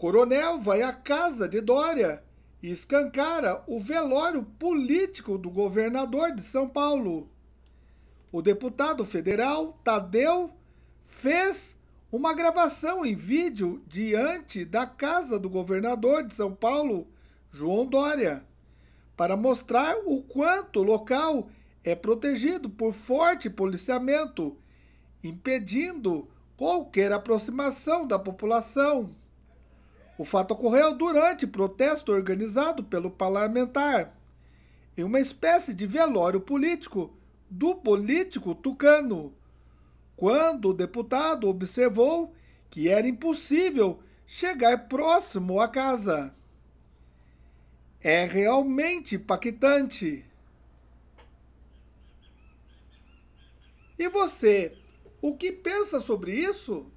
Coronel vai à casa de Dória e escancara o velório político do governador de São Paulo. O deputado federal Tadeu fez uma gravação em vídeo diante da casa do governador de São Paulo, João Dória, para mostrar o quanto o local é protegido por forte policiamento, impedindo qualquer aproximação da população. O fato ocorreu durante protesto organizado pelo parlamentar em uma espécie de velório político do político tucano, quando o deputado observou que era impossível chegar próximo à casa. É realmente impactante. E você, o que pensa sobre isso?